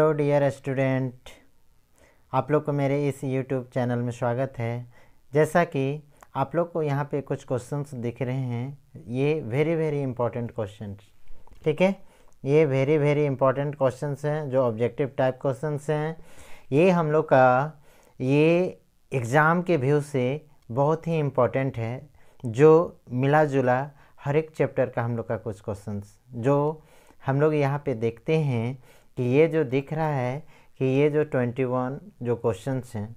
hello dear student आप लोग को मेरे इस यूट्यूब चैनल में स्वागत है जैसा कि आप लोग को यहाँ पे कुछ क्वेश्चंस दिख रहे हैं ये वेरी वेरी इंपॉर्टेंट क्वेश्चन ठीक है ये वेरी वेरी इंपॉर्टेंट क्वेश्चंस हैं जो ऑब्जेक्टिव टाइप क्वेश्चंस हैं ये हम लोग का ये एग्ज़ाम के व्यू से बहुत ही इम्पोर्टेंट है जो मिला जुला हर एक चैप्टर का हम लोग का कुछ क्वेश्चन जो हम लोग यहाँ पर देखते हैं कि ये जो दिख रहा है कि ये जो ट्वेंटी वन जो क्वेश्चन हैं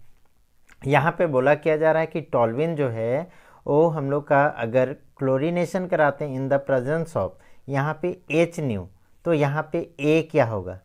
यहाँ पे बोला किया जा रहा है कि टॉलविन जो है वो हम लोग का अगर क्लोरीनेशन कराते हैं इन द प्रेजेंस ऑफ यहाँ पे एच न्यू तो यहाँ पे ए क्या होगा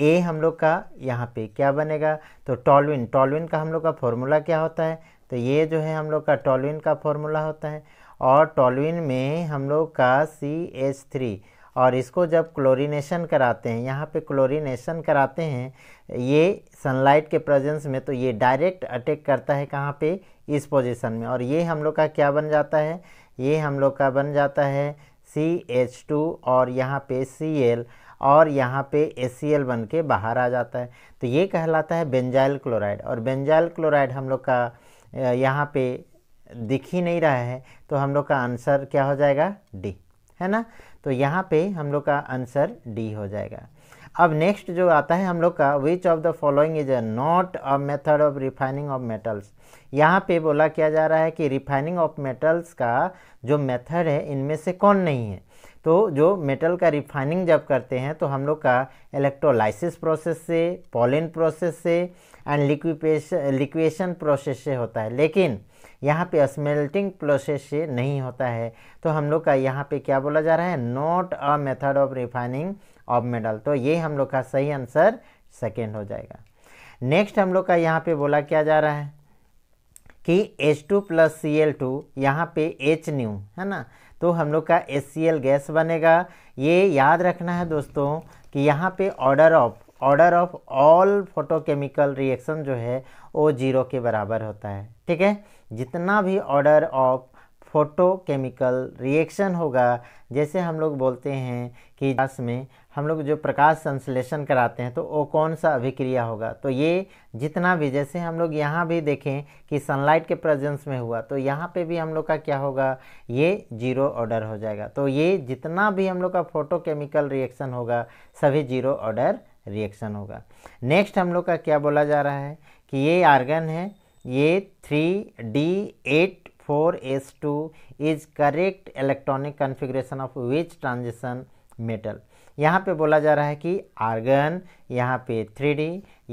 ए हम लोग का यहाँ पे क्या बनेगा तो टॉलविन टॉलविन का हम लोग का फॉर्मूला क्या होता है तो ये जो है हम लोग का टॉलविन का फॉर्मूला होता है और टॉलविन में हम लोग का सी एच थ्री और इसको जब क्लोरीनेशन कराते हैं यहाँ पे क्लोरीनेशन कराते हैं ये सनलाइट के प्रेजेंस में तो ये डायरेक्ट अटैक करता है कहाँ पे इस पोजीशन में और ये हम लोग का क्या बन जाता है ये हम लोग का बन जाता है सी एच टू और यहाँ पे सी एल और यहाँ पे एस बन के बाहर आ जाता है तो ये कहलाता है बेंजाइल क्लोराइड और बेंजाइल क्लोराइड हम लोग का यहाँ पे दिख ही नहीं रहा है तो हम लोग का आंसर क्या हो जाएगा डी है ना तो यहाँ पे हम लोग का आंसर डी हो जाएगा अब नेक्स्ट जो आता है हम लोग का which of the following is a not a method of refining of metals यहाँ पे बोला किया जा रहा है कि रिफाइनिंग ऑफ मेटल्स का जो मेथड है इनमें से कौन नहीं है तो जो मेटल का रिफाइनिंग जब करते हैं तो हम लोग का इलेक्ट्रोलाइसिस प्रोसेस से पॉलिन प्रोसेस से एंड लिक्विपेशन लिक्वेशन प्रोसेस से होता है लेकिन यहाँ पे स्मेल्टिंग प्रोसेस से नहीं होता है तो हम लोग का यहाँ पे क्या बोला जा रहा है not a method of refining of metal तो ये हम लोग का सही आंसर सेकेंड हो जाएगा नेक्स्ट हम लोग का यहाँ पे बोला क्या जा रहा है कि H2 two plus C L two यहाँ पे एच न्यू है ना तो हम लोग का एस गैस बनेगा ये याद रखना है दोस्तों कि यहाँ पे order of order of all photochemical reaction जो है वो जीरो के बराबर होता है ठीक है जितना भी ऑर्डर ऑफ फोटोकेमिकल रिएक्शन होगा जैसे हम लोग बोलते हैं कि ग्लास में हम लोग जो प्रकाश संश्लेषण कराते हैं तो वो कौन सा अभिक्रिया होगा तो ये जितना भी जैसे हम लोग यहाँ भी देखें कि सनलाइट के प्रेजेंस में हुआ तो यहाँ पे भी हम लोग का क्या होगा ये जीरो ऑर्डर हो जाएगा तो ये जितना भी हम लोग का फोटोकेमिकल रिएक्शन होगा सभी जीरो ऑर्डर रिएक्शन होगा नेक्स्ट हम लोग का क्या बोला जा रहा है कि ये आर्गन है ये three D eight 4s2 is correct electronic configuration of which transition metal यहाँ पे बोला जा रहा है कि आर्गन यहाँ पे 3d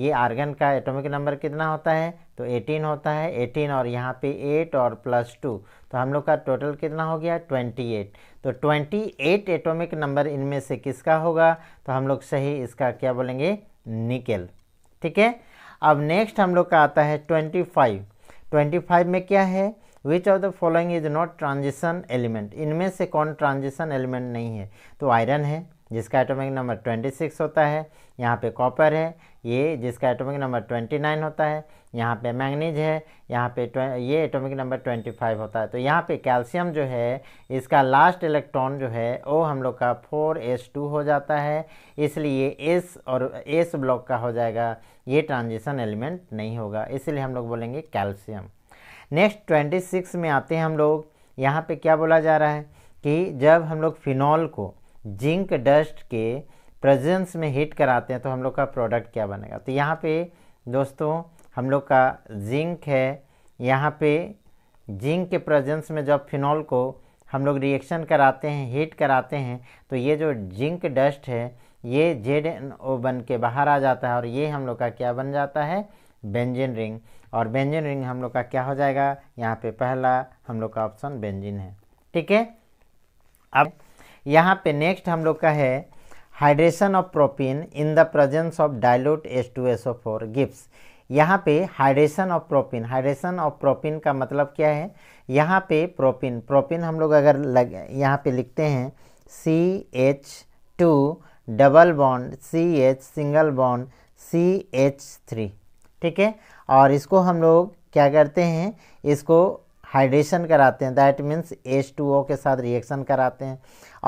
ये आर्गन का एटॉमिक नंबर कितना होता है तो 18 होता है 18 और यहाँ पे 8 और प्लस 2 तो हम लोग का टोटल कितना हो गया 28 तो 28 एटॉमिक नंबर इनमें से किसका होगा तो हम लोग सही इसका क्या बोलेंगे निकेल ठीक है अब नेक्स्ट हम लोग का आता है 25 25 में क्या है which of the following is not transition element इनमें से कौन ट्रांजिशन एलिमेंट नहीं है तो आयरन है जिसका एटॉमिक नंबर 26 होता है यहाँ पे कॉपर है ये जिसका एटॉमिक नंबर 29 होता है यहाँ पे मैंगनीज है यहाँ पे ये एटॉमिक नंबर 25 होता है तो यहाँ पे कैल्शियम जो है इसका लास्ट इलेक्ट्रॉन जो है वो हम लोग का 4s2 हो जाता है इसलिए एस और एस ब्लॉक का हो जाएगा ये ट्रांजिशन एलिमेंट नहीं होगा इसलिए हम लोग बोलेंगे कैल्शियम नेक्स्ट ट्वेंटी सिक्स में आते हैं हम लोग यहाँ पे क्या बोला जा रहा है कि जब हम लोग फिनॉल को जिंक डस्ट के प्रेजेंस में हीट कराते हैं तो हम लोग का प्रोडक्ट क्या बनेगा तो यहाँ पे दोस्तों हम लोग का जिंक है यहाँ पे जिंक के प्रेजेंस में जब फिनॉल को हम लोग रिएक्शन कराते हैं हीट कराते हैं तो ये जो जिंक डस्ट है ये जेड एन ओ बन के बाहर आ जाता है और ये हम लोग का क्या बन जाता है बेंजिन रिंग और बेंजिन रिंग हम लोग का क्या हो जाएगा यहाँ पे पहला हम लोग का ऑप्शन बेंजिन है ठीक है अब यहाँ पे नेक्स्ट हम लोग का है hydration of propene in the presence of dilute S two S O four gives यहाँ पे hydration of propene hydration of propene का मतलब क्या है यहाँ पे प्रोपीन प्रोपीन हम लोग अगर लग यहाँ पे लिखते हैं C H two double bond C H single bond C H three ठीक है और इसको हम लोग क्या करते हैं इसको हाइड्रेशन कराते हैं that means H two O के साथ रिएक्शन कराते हैं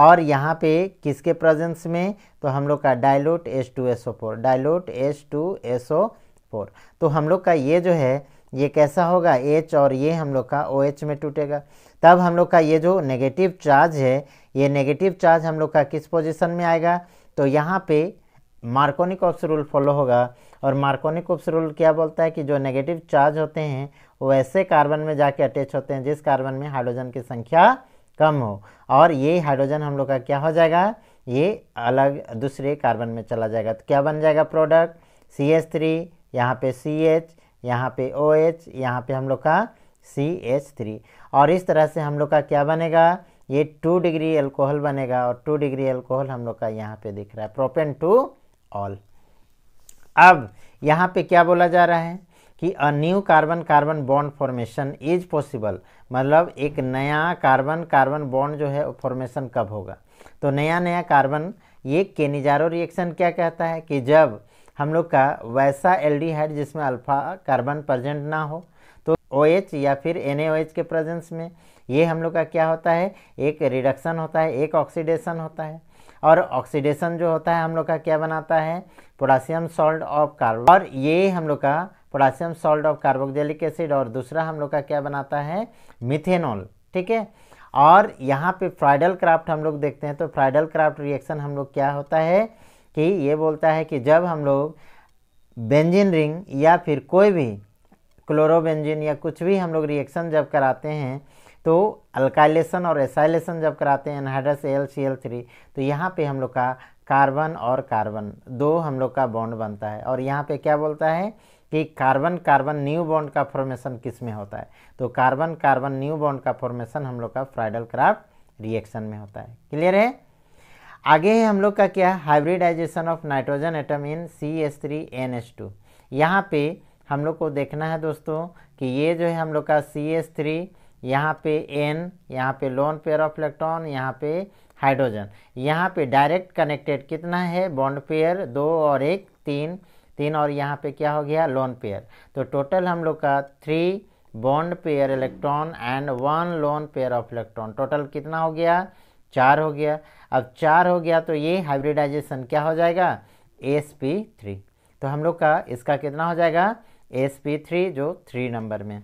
और यहाँ पे किसके प्रेजेंस में तो हम लोग का dilute H two S O four dilute H two S O four तो हम लोग का ये जो है ये कैसा होगा एच और ये हम लोग का ओ OH में टूटेगा तब हम लोग का ये जो नेगेटिव चार्ज है ये नेगेटिव चार्ज हम लोग का किस पोजिशन में आएगा तो यहाँ पर मार्कोनिक ऑप्स रूल फॉलो होगा और कुप्स रूल क्या बोलता है कि जो नेगेटिव चार्ज होते हैं वो ऐसे कार्बन में जाके अटैच होते हैं जिस कार्बन में हाइड्रोजन की संख्या कम हो और ये हाइड्रोजन हम लोग का क्या हो जाएगा ये अलग दूसरे कार्बन में चला जाएगा तो क्या बन जाएगा प्रोडक्ट सी एच थ्री यहाँ पे सी एच यहाँ पे ओ एच यहाँ पे हम लोग का सी एच थ्री और इस तरह से हम लोग का क्या बनेगा ये टू डिग्री एल्कोहल बनेगा और टू डिग्री एल्कोहल हम लोग का यहाँ पे दिख रहा है प्रोपेन टू ऑल अब यहाँ पे क्या बोला जा रहा है कि a new carbon carbon bond formation is possible मतलब एक नया कार्बन कार्बन बॉन्ड जो है फॉर्मेशन कब होगा तो नया नया कार्बन ये केनिजारो रिएक्शन क्या कहता है कि जब हम लोग का वैसा एल्डिहाइड जिसमें अल्फा कार्बन प्रेजेंट ना हो तो ओ OH या फिर एन के प्रेजेंस में ये हम लोग का क्या होता है एक रिडक्शन होता है एक ऑक्सीडेशन होता है और ऑक्सीडेशन जो होता है हम लोग का क्या बनाता है पोटासियम सॉल्ट ऑफ कार्बो और ये हम लोग का potassium salt of carboxylic acid और दूसरा हम लोग का क्या बनाता है मिथेनॉल ठीक है और यहाँ पे फ्राइडल क्राफ्ट हम लोग देखते हैं तो फ्राइडल क्राफ्ट रिएक्शन हम लोग क्या होता है कि ये बोलता है कि जब हम लोग बेंजिन रिंग या फिर कोई भी क्लोरोबेंजिन या कुछ भी हम लोग रिएक्शन जब कराते हैं तो अल्काइलेशन और एसाइलेशन जब कराते हैं anhydrous L C L three तो यहाँ पे हम लोग का कार्बन और कार्बन दो हम लोग का बॉन्ड बनता है और यहाँ पे क्या बोलता है कि कार्बन कार्बन न्यू बॉन्ड का फॉर्मेशन किस में होता है तो कार्बन कार्बन न्यू बॉन्ड का फॉर्मेशन हम लोग का फ्राइडल क्राफ्ट रिएक्शन में होता है क्लियर है आगे है हम लोग का क्या hybridisation of nitrogen atom in C S three N S two यहाँ पे हम लोग को देखना है दोस्तों कि ये जो है हम लोग का सी एस थ्री यहाँ पे एन यहाँ पे लोन पेयर ऑफ इलेक्ट्रॉन यहाँ पे हाइड्रोजन यहाँ पे डायरेक्ट कनेक्टेड कितना है बॉन्ड पेयर दो और एक तीन तीन और यहाँ पे क्या हो गया लोन पेयर तो टोटल हम लोग का three bond pair electron and one lone pair of electron total कितना हो गया चार हो गया अब चार हो गया तो ये हाइब्रिडाइजेशन क्या हो जाएगा एस पी थ्री तो हम लोग का इसका कितना हो जाएगा एस पी थ्री जो थ्री नंबर में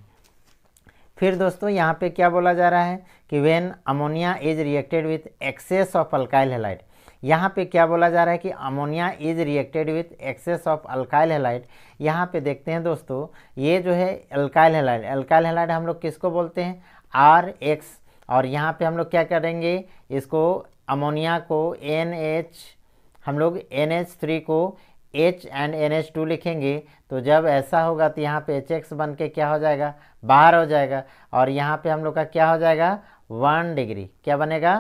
फिर दोस्तों यहाँ पे क्या बोला जा रहा है कि when ammonia is reacted with excess of alkyl halide यहाँ पे क्या बोला जा रहा है कि ammonia is reacted with excess of alkyl halide यहाँ पे देखते हैं दोस्तों ये जो है अल्काइल हेलाइट अल्काइल हेलाइट हम लोग किसको बोलते हैं आर एक्स और यहाँ पे हम लोग क्या करेंगे इसको अमोनिया को एन एच हम लोग एन एच थ्री को H and N H two लिखेंगे तो जब ऐसा होगा तो यहाँ पे एच एक्स बन के क्या हो जाएगा बाहर हो जाएगा और यहाँ पे हम लोग का क्या हो जाएगा वन डिग्री क्या बनेगा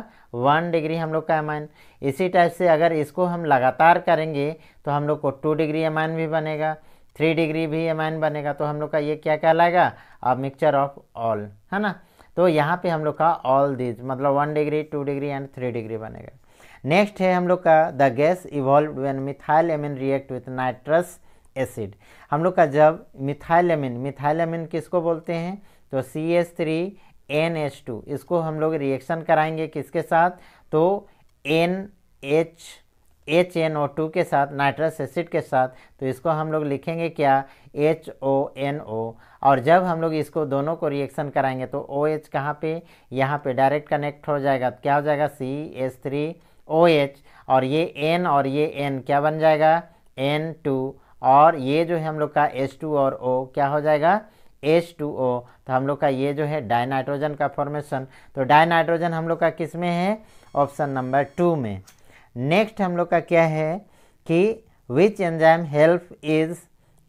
वन डिग्री हम लोग का आइन इसी टाइप से अगर इसको हम लगातार करेंगे तो हम लोग को टू डिग्री आइन भी बनेगा थ्री डिग्री भी आइन बनेगा तो हम लोग का ये क्या कहलाएगा अब मिक्सचर ऑफ ऑल है ना तो यहाँ पे हम लोग का ऑल दीज मतलब one degree two degree and three degree बनेगा नेक्स्ट है हम लोग का the gas evolve when methyl amine react with nitrous acid हम लोग का जब मिथाइल एमिन मिथाइल एमिन किसको बोलते हैं तो C S three N H two इसको हम लोग रिएक्शन कराएंगे किसके साथ तो N H H N O two के साथ नाइट्रस एसिड के साथ तो इसको हम लोग लिखेंगे क्या एच ओ एन ओ और जब हम लोग इसको दोनों को रिएक्शन कराएंगे तो ओ एच कहाँ पर यहाँ पर डायरेक्ट कनेक्ट हो जाएगा तो क्या हो जाएगा C S three O H और ये एन और ये एन क्या बन जाएगा एन टू और ये जो है हम लोग का एच टू और ओ क्या हो जाएगा एच टू ओ तो हम लोग का ये जो है डाइनाइट्रोजन का फॉर्मेशन तो डाइनाइट्रोजन हम लोग का किस में है ऑप्शन नंबर टू में नेक्स्ट हम लोग का क्या है कि which enzyme help is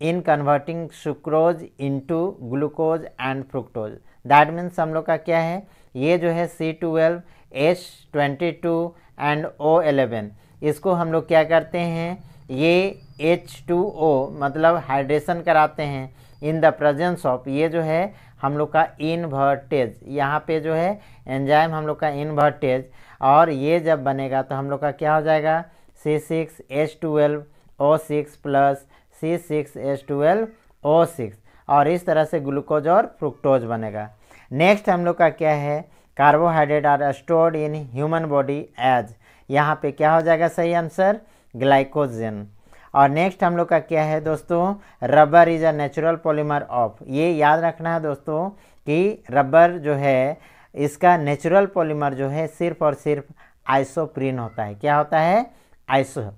in converting sucrose into glucose and fructose that means हम लोग का क्या है ये जो है C twelve H twenty two and O eleven इसको हम लोग क्या करते हैं ये एच टू ओ मतलब हाइड्रेशन कराते हैं इन द प्रेजेंस ऑफ ये जो है हम लोग का इन्वर्टेज यहाँ पे जो है एंजाइम हम लोग का इन्वर्टेज और ये जब बनेगा तो हम लोग का क्या हो जाएगा C six H twelve O six plus C six H twelve O six और इस तरह से ग्लूकोज और फ्रुक्टोज बनेगा नेक्स्ट हम लोग का क्या है carbohydrate are stored in human body as यहाँ पे क्या हो जाएगा सही आंसर ग्लाइकोजन और नेक्स्ट हम लोग का क्या है दोस्तों rubber is a natural polymer of ये याद रखना है दोस्तों कि रबर जो है इसका नेचुरल पॉलीमर जो है सिर्फ और सिर्फ आइसोप्रिन होता है क्या होता है आइसो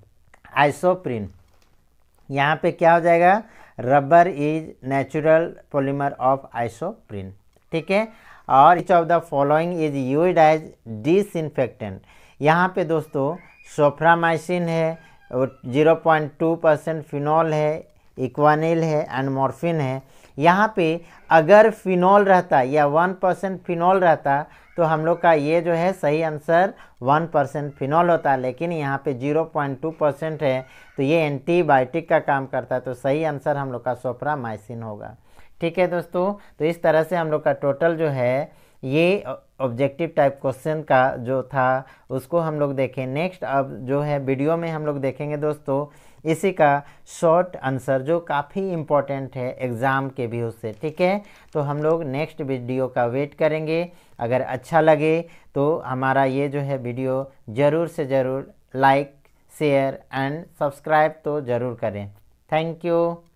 आइसोप्रिन यहाँ पे क्या हो जाएगा rubber is natural polymer of isoprene ठीक है और each of the following is used as disinfectant यहाँ पे दोस्तों सोफ्रामाइसिन है और zero point two percent phenol है इक्वानिल है एंड मॉर्फिन है यहाँ पे अगर फिनॉल रहता या वन परसेंट फिनॉल रहता तो हम लोग का ये जो है सही आंसर वन परसेंट फिनॉल होता है लेकिन यहाँ पे जीरो पॉइंट टू परसेंट है तो ये एंटीबायोटिक का काम करता है तो सही आंसर हम लोग का सोफ्रामाइसिन होगा ठीक है दोस्तों तो इस तरह से हम लोग का टोटल जो है ये ऑब्जेक्टिव टाइप क्वेश्चन का जो था उसको हम लोग देखें नेक्स्ट अब जो है वीडियो में हम लोग देखेंगे दोस्तों इसी का शॉर्ट आंसर जो काफ़ी इम्पोर्टेंट है एग्ज़ाम के भी उससे ठीक है तो हम लोग नेक्स्ट वीडियो का वेट करेंगे अगर अच्छा लगे तो हमारा ये जो है वीडियो ज़रूर से ज़रूर लाइक शेयर एंड सब्सक्राइब तो ज़रूर करें थैंक यू